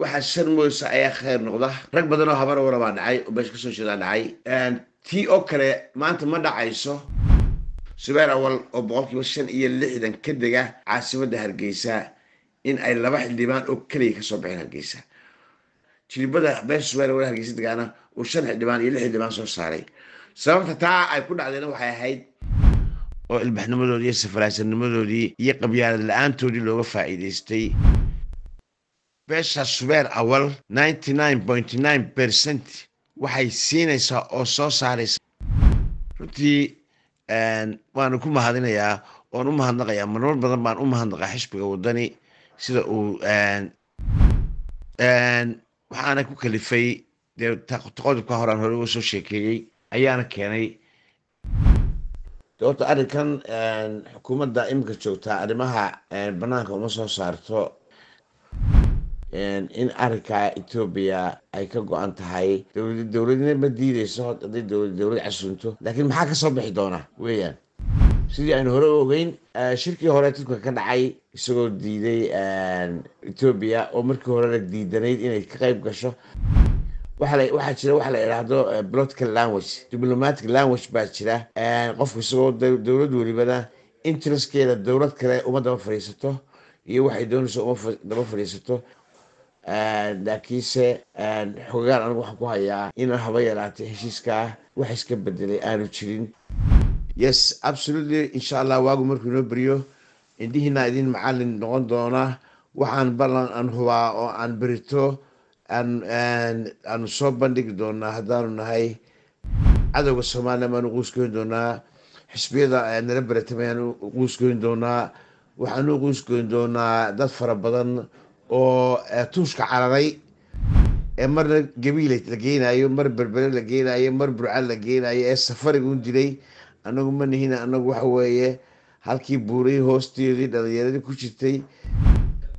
waxaa shan mooysa ayaa khayr noqda rag badanoo habar warabaa dhacay oo meesha kasoo jeedaa dhacay tii oo kale maanta ma dhacayso subayr awal oo boqolkiiba shan iyo lixdan ka dega caasimada hargeysa in ay laba xildhibaan oo keliya kasoo baxeen hargeysa jilibada meesha subayr awal hargeysa degaana uu shan xildhibaan iyo lix xildhibaan soo saaray sababta taa ay ku dhacdeena waxay ahayd oo ilbaxnimadoodii iyo safaraasanimadoodii iyo qabyaalad la-aantoodii looga faa'iidaystay beesha subeer awal percent waxay siinaysaa oo soo saaraysa runtii waanu ku mahadinayaa oon u mahadnaqayaa marmar badan baan u mahadnaqaa xisbiga wadani sida uu waxaana ku kalifay dee qodobka horaan hore uga soo sheekeeyey ayaana keenay doorta arrinkan xukuumadda iminka joogtaa arrimaha bannaanka uma soo saarto in arinka etoobiya ay ka go-an tahay dowlad ma diideyso haday dowlad dowlad casunto laakiin maxaa kasoo bixi doonaa weyaan sidii aan hore u ogeyn eh, shirkii hore dadka ka dhacay isagoo diiday etoobiya oo markii horena diidanayd inay ka qayb gasho waxaa jira waxa la idhaahdo blotka eh, language diplomatic language baa jira qofku isagoo dowlad welibana intereskeeda dowlad kale uma daba fadhiisato iyo waxay doonaysa uma daba fadhiisato laakiinse xogaan anigu waxaan ku hayaa inaan haba yaraatay heshiiskaah wax iska bedelay aanu jirin yes absolutely insha allah waagu markuu inoo beriyo indhihiinaa idin macalin noqon doona waxaan ballan aan hubaa oo aan berito aanu soo bandhigi doonaa haddaanu nahay cadowga somaliya maanu quusgoyn doonaa xisbiyada nala beratamay aanu doonaa waxaanu quuskoyn doonaa dad fara badan oo eh, tuushka cararay ee eh, marna gabiile la geynayo mar berbere la geynayo mar burca la geynayo ee eh, safarigun dilay anagu ma nihina anagu waxa weeye halkii buuray hoosteedii dhallinyaradii ku jirtay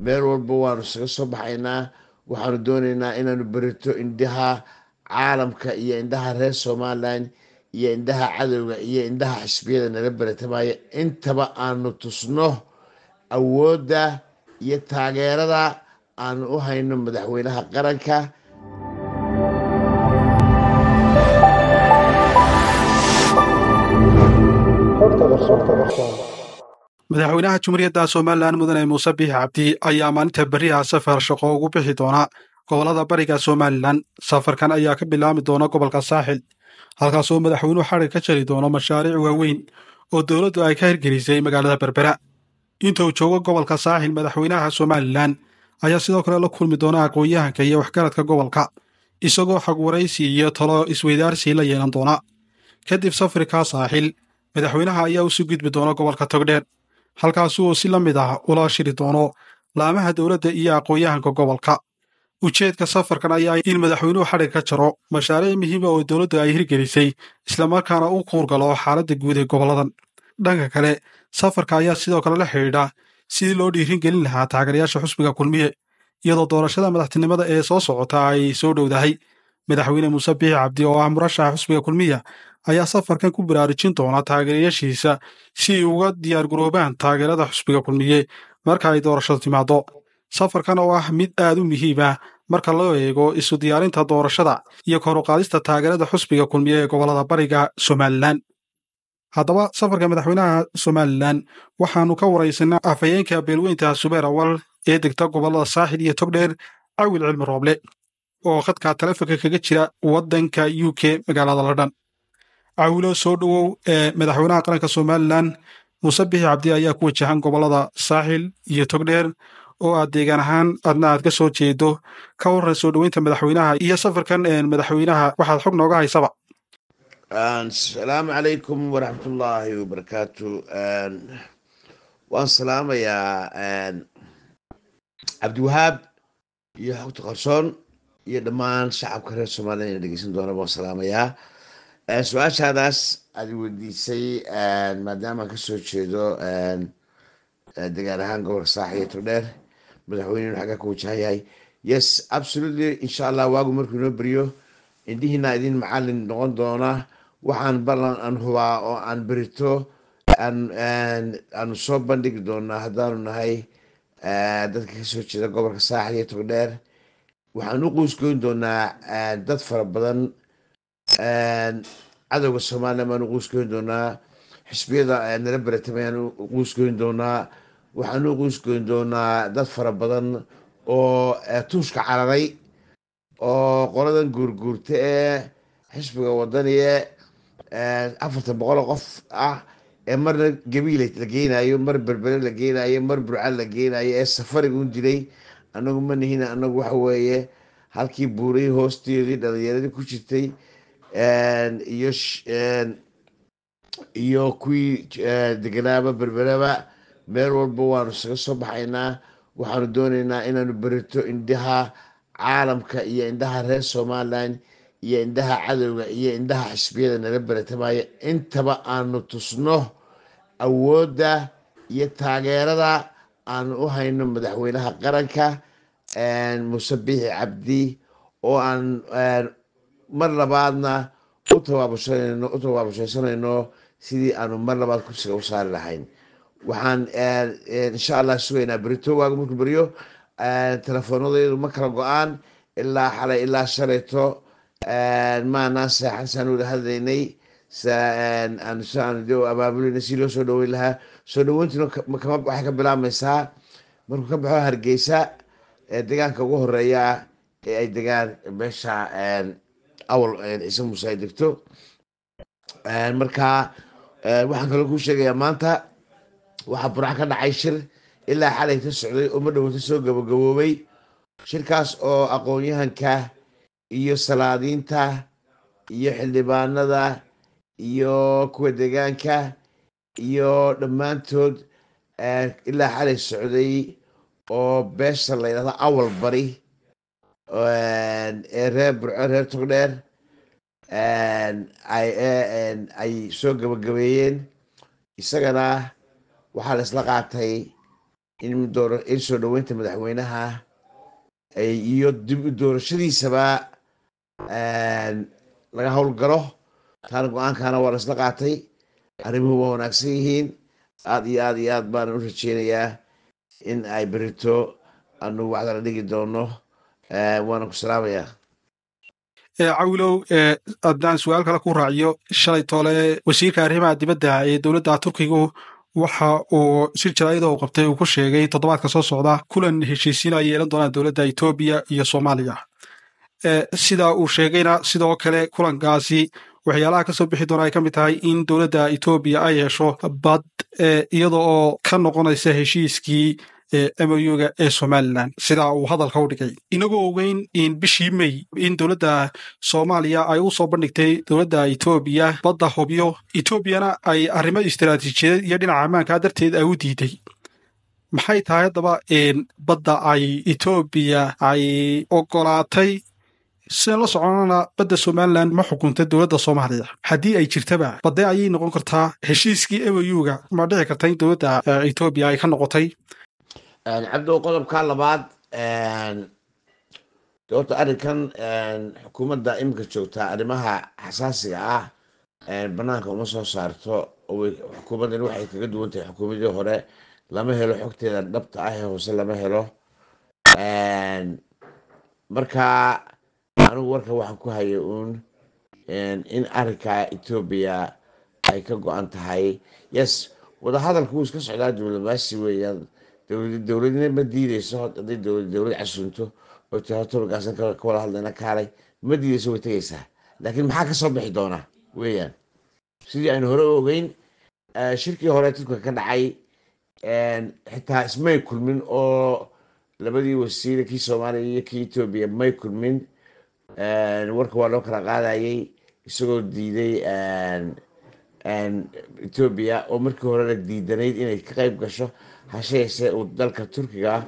meel walba waanu isaga soo baxaynaa waxaanu doonaynaa inaanu berito indhaha caalamka iyo indhaha reer somalilan iyo indhaha cadowga iyo indhaha xisbiyada nala beretamaya intaba aanu tusno awoodda iyo taageerada aanu u hayno madaxweynaha qaranka madaxweynaha jumhuuriyadda somalilan mudane muuse biix cabdi ayaa maalinta berriha safar shaqo ugu bixi doona gobollada bariga somalilan safarkan ayaa ka bilaabmi doona gobolka saaxil halkaasoo madaxweynuhu xadhig ka jari doono mashaariic waaweyn oo dowladdu ay ka hirgelisay magaalada berbera inta uu joogo gobolka saaxil madaxweynaha somalilan ayaa sidoo kale la kulmi doona aqoon-yahanka iyo waxgaradka gobolka isagoo xag waraysi iyo talo isweydaarsii la yeelan doona kadib safrikaa saaxil madaxweynaha ayaa usu gudbi doona gobolka togdheer halkaasu uu si la mid ah ula shiri doono laamaha dowladda iyo aqoon-yahanka gobolka ujeedka safarkan ayaa in madaxweynuhu xadhig ka jaro mashaariic muhiima ah oo dowladda ay hirgelisay islamarkaana u kuurgalo xaaladda guud ee goboladan Dhanka kale, safarka ayaa sidoo kale la xidhiidha sidii loo dhiirin gelin lahaa taageerayaasha xusbiga kulmiye iyadoo doorashada madaxtinimada ee soo socota ay soo dhowdahay madaxweyne muuse biixi cabdi oo ah murashaxa xusbiga kulmiya ayaa safarkan ku baraarujin doona taageerayaashiisa si ay uga diyaargaroobaan taageerada xusbiga kulmiye marka ay doorashadu timaaddo safarkan oo ah mid aad u muhiim ah marka loo eego isu diyaarinta doorashada iyo kor u qaadista taageerada xusbiga kulmiye ee gobollada bariga somalilan haddaba safarka madaxweynaha somalilan waxaanu ka waraysanaa afhayeenka beelweynta subeerawal ee degta gobollada saaxil iyo togdheer cawil cilmi rooble oo khadka taleefonka kaga jira waddanka u k magaalada ladhan cawilo soo dhowow ee madaxweynaha qaranka somalilan muuse bixi cabdi ayaa ku wajahan gobollada saaxil iyo togdheer oo aad deegaan ahaan adna aad ka soo jeedo ka warran soo dhoweynta madaxweynaha iyo safarkan madaxweynaha waxaad xog nooga haysaba asalaamu calaykum waraxmatullaahi wabarakaatu waan salaamayaa cabdiwahaab iyo xogta qarsoon iyo dhammaan shacabka reer soomaliya ina dhegeysan doona waan salaamayaa su-aashaadaas aad weydiisay maadaama aan kasoo jeedo degaan ahaan gobolka saaxiyo todheer madaxweyne inu xagga ka wajahan yahay yes absolutely insha allah waagu markuu inoo beriyo indhihiina idin macalin noqon doona waxaan ballan aan hubaa oo aan berito aanu soo bandhigi doonaa haddaanu nahay eh, dadka kasoo jeeda gobolka saaxil iyo togdheer waxaan u qoysgoyn doonaa eh, dad fara badan eh, cadowga soomaaliya baan u quusgoyn doonaa xisbiyada nala beratameyaan u quusgoyn doonaa waxaan u qoysgoyn doonaa dad fara badan oo tuushka cararay oo qoladan guurguurta ee xisbiga wadaniye Eh, afartan boqoloo qof ah ee marna gabiil la geynayo mar berbere la geenayo mar burcad la geenayo ee safarigun dilay anagu ma nihin anagu waxa weeye halkii buuray hoosteedii dhalinyaradii ku jirtay iyo iyo kuwii eh, deganaaba berbereba meel walba waanu isaga soo baxaynaa waxaanu doonaynaa inaanu berito indhaha caalamka iyo indhaha reer somaliland iyo indhaha cadowga iyo indhaha xisbiyada nala baratamaya intaba aanu tusno awoodda iyo taageerada aanu u hayno madaxweynaha qaranka muuse biixi cabdi oo aan mar labaadna u tawaabusanayno u tawaabushaysanayno sidii aanu mar labaad kursiga u saari lahayn waxaan insha allah sugaynaa beritowaaga markuu beriyo telefoonadayadu ma kala go-aan ilaa xalay ilaa shalayto maanaas wada hadlaynay abaabulina si loo soo dhaweyn lahaa soo dhaweyntina waxay ka bilaabmaysaa markuu ka baxo hargeysa ee ugu horeeya ee ay degaan meesha awal ciise muuse ay degto markaa waxaan kaloo kuu sheegayaa maanta waxaa burca ka dhacay shir ilaa xalay ka socday oo ma dhowata soo gabagaboobay shirkaas oo aqoon-yahanka iyo salaadiinta iyo xildhibaanada iyo kuwa deegaanka iyo dhammaantood eh, ilaa xalay socday oo beesha la yidhahdo awal bari eh, ee reer burco eh, reer togdheer ay soo gabagabeeyeen isagana waxaa la isla qaatay in soo dhoweynta madaxweynaha iyo dib u doorashadiisaba laga howlgalo taana go aankana waa laisla qaatay arrimuhu waa wanaagsan yihiin aada iyo aad iyo aad baana u rajeynayaa in ay berito anu waxda la dhigi doono waana ku salaamayaa cawilow haddaan su-aal kale ku raaciyo shalay toole wasiirka arrimaha dibadda ee dowladda turkigu waxa uu si jaraayada u qabtay uu ku sheegay toddobaadka soo socda kulan heshiisiinaya yeelan doonaan dowladda etoobiya iyo soomaaliya sidaa uu sheegayna sidoo kale kulankaasi waxyaalaha kasoo bixi doona ay ka mid tahay in dowladda etoobiya ay hesho bad iyada oo ka noqonaysa heshiiskii emoyga ee somalilan sidaa uu hadalka u dhigay inagoo ogeyn in bishii mey in dowladda soomaaliya ay u soo bandhigtay dowladda etoobiya badda hobyo etoobiyana ay arrimo istiraatiijiyadeed iyo dhinaca ammaankaa darteed ay u diiday maxay tahay haddaba badda ay etoobiya ay ogolaatay sidaan la soconana badda somalilan ma xukunta dowladda soomaaliya haddii ay jirtaba badee ayay noqon kartaa heshiiskii m ga ma dhici karta in dowladda etoobiya ay ka noqotay cabdow qodobka labaad doorta arrinkan xukuumadda iminka joogtaa arrimaha xasaasiga ah banaanka uma soo saarto xukuumaddan waxay kaga duwan tahay xukuumadii hore lama helo xogteeda dhabta ah ee hoose lama helo marka anigu warka waxaan ku haya uun in arinka etoobiya ay ka go-an tahay yes wadahadalka wuu iska socdaa diblomaasi weeyaan dowladna ma diideyso haday dowlad casuunto oo ka wada hadlayna kaalay ma diideyso way tegaysaa laakiin maxaa ka soo bixi doonaa weeyaan sidii aynu hore u ogeyn shirkii hore turka ka dhacay xitaa ismay kulmin oo labadii wasiire kii soomaaliya iyo kii etoobiya may kulmin warka waa loo kala qaadayay isagoo diiday etoobiya oo markii horena diidanayd inay ka qayb gasho hasheyeesee uu er dalka turkiga ah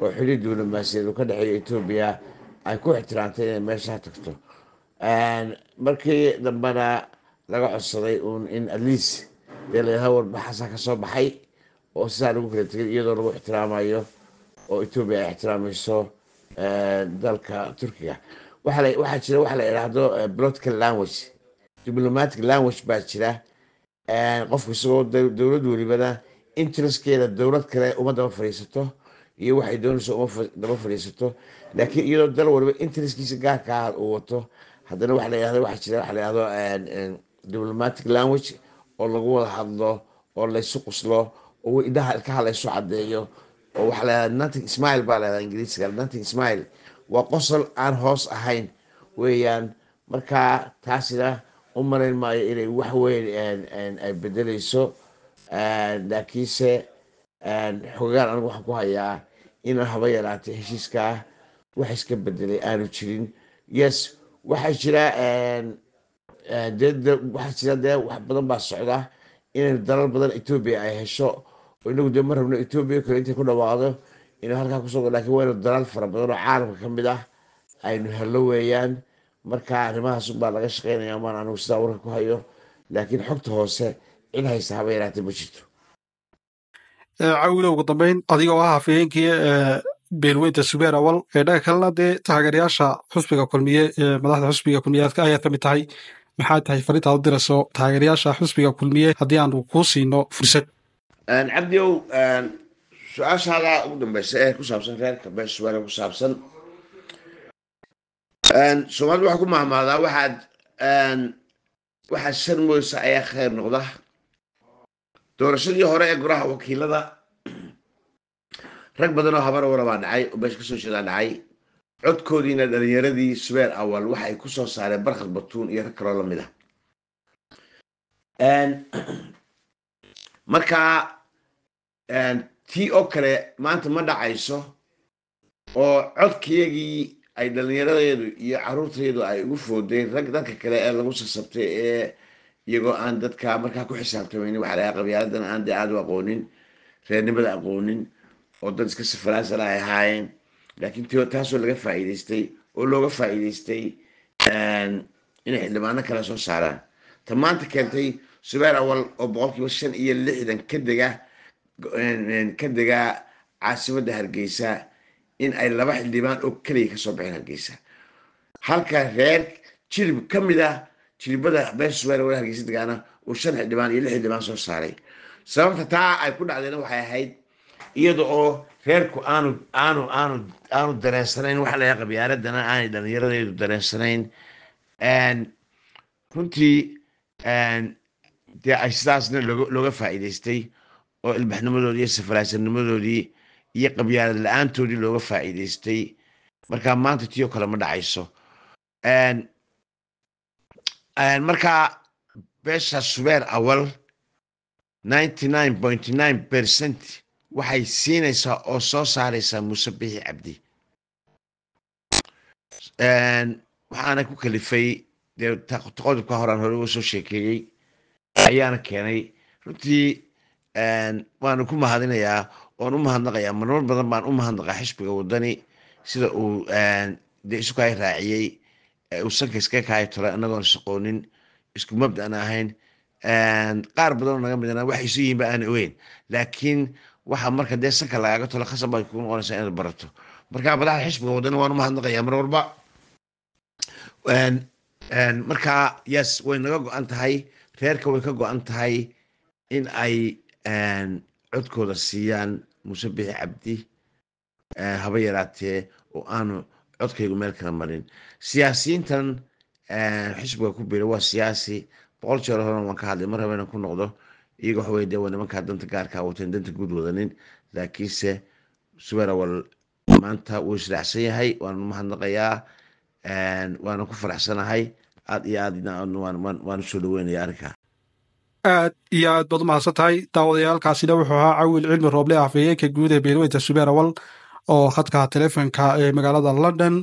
oo xili duulimaasiyeed uu ka dhexeeya etoobiya ay ku ixtiraamtay inay meeshaa tagto markii dambena laga codsaday uun in atleas dee layidhaha warbaxaasa ka baxay oo sidaa lagu kala tegay iyadoo lagu ixtiraamayo oo etoobiya ay ixtiraamayso dalka turkiga waxaa jira waxa la idhaahdo eh, blotka language diplomatic language baa jira eh, qofku isagoo dowlad welibana interestkeeda dowlad kale uma daba fadhiisato iyo waxay doonayso uma fadhiisato laakiin iyadoo dal waliba interestkiisa gaarka ah uu wato haddana waxa la idhahdo waxaa jira waxa la idhahdo eh, diplomatic language oo lagu wada hadlo oo laysu quslo oo indhaha ilkaha laysu caddeeyo oo waxa la idhahda nothing smile baa la idhahda ingiriiska nothing smile waa qosol aan hoos ahayn weeyaan markaa taasina u malayn maayo inay wax weyn ay bedelayso laakiinse xogaan anigu waxaan ku hayaa inaan haba yaraatay heshiiskaa wax iska bedelay aanu jirin yes waxaa jira waxaa jira dee wax badan baa socda inay dalal badan ethoobia ay hesho oo inagu dee ma rabno etoobiya kale intay ku dhawaado inuu halkaa kusoo lakin waynu dalaal fara badan oo caalamka ka mid ah aynu hello weeyaan marka arrimahaas unbaa laga shaqeynaya maan anigu sidaa warka ku hayo laakiin xogta hoose cid haysa haba yaraata ma jirto eh, cawile ugu dambeyn adigoo ah hafayeenkii eh, beenweynta subeer awal ee dhanka kalena dee taageerayaasha xusbiga kulmiye ee eh, madaxda xusbiga kulmiyeedka ayaad ka mid tahay maxaa tahay farintaad u dirayso taageerayaasha xusbiga kulmiye haddii aanu kuu siino fursad cabdi ow su-aasha halaa ugu dambeysa ee ku saabsan reerka beesweele ku saabsan soomaalida waxaa ku mahmaadaa waxaad waxaad shar mooysa ayaa kheyr noqda doorashadii hore ee golaha wakiilada rag badan oo habarwara baa dhacay oo meesha kasoo jeedaa dhacay codkoodiina dhalinyaradii subeer awal waxa ay kusoo saareen barkhad batuun iyo rag kaloo lamid ah markaa tii oo kale maanta ma dhacayso oo codkiyagii ay dhallinyaradeedu iyo caruurteedu ay ugu foodeen rag dadka kale ee lagu sasabtay ee iyagoo aan dadka markaa ku xisaabtamayni waxa laga qabyaaladan aan dee aad u aqoonin reernimada aqoonin oo dad iska safaraasal ay ahaayeen laakiin t taasoo laga faa'iidaystay oo looga faa'iidaystay ehm, inay xildhibaano kale soo saaraan ta maanta keentay subeer awal oo boqolkiiba shan iyo lixdan ka dega ka degaa caasimada hargeysa in ay laba xildhibaan oo keliya kasoo baxeen hargeysa halka reer jilib ka ah jilibada beesweer wala hargeysa degaana uu shan xildhibaan iyo lix xildhibaan soo saaray sababta taa ay ku dhacdeena waxay ahayd iyada oo reerku aanu aanu aanu aanu dareensanayn waxa layaa qabiyaaradana aanay dhallinyaradeedu dareensanayn runtii dee ay sidaasna looga faa'iidaystay oo ilbaxnimadoodii iyo safalaasanimadoodii iyo qabyaalad la-aantoodii looga faa'iidaystay marka maanta tiyoo kale ma dhacayso markaa beesha subeer awal ninety nine point nine percent waxay siinaysaa oo soo saaraysaa muuse bixi cabdi waxaana ku kalifay dee qodobka horaan hore uga soo sheekeeyey ayaana keenay runtii waanu ku mahadinayaa oon u mahadnaqayaa marar badan baan u mahadnaqaa xisbiga wadani sida uu de isu kaay raaciyey uu sanka iskaga kaay annagoon shaqoonin isku mabdana ahayn qaar badanoo naga midana waxay isu yihiin ba aana ogeyn laakiin waxa marka dee sanka lagaaga talo khasab bay kuu noqonaysaa inaad barato markaa madaxda xisbiga wadani waan u mahadnaqayaa mar walba markaa yes way naga go-an tahay reerka way ka go-an tahay in ay codkooda siiyaan muse cabdi eh, haba yaraatee oo aanu codkaygu meel kala marin siyaasiyiintan eh, xisbiga ku biira waa siyaasi boqol jeer horena waan ka hadlay mar haba inaan ku noqdo iyaga waxa wey dee waa nimankaa danta gaarka ah watan danta guud wadanin laakiinse suwerawal maanta wuu israacsan yahay waanu mahadnaqayaa eh, waana ku faraxsanahay aad iyo aad waan usoo dhaweynaya arrinkaa aad iyo aad baad u mahadsan tahay daawadayaalkaasina wuxuu ahaa cawil cilmi rooble afayeenka guud ee beelweynta subeerawal oo khadka taleefonka ee magaalada london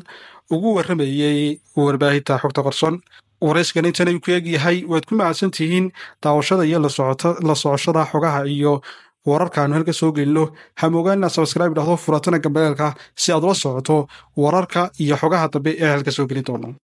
ugu warramayey warbaahinta xogta qorson warayskana intan ayuu ku eegyahay waad ku mahadsan tihiin daawashada iyo la socoshada xogaha iyo wararka aanu halka soo gelino hamogaan inaad sabskrib idhahdo furatana gambareelka si aad ula socoto wararka iyo xogaha dambe ee halka soo gelin doono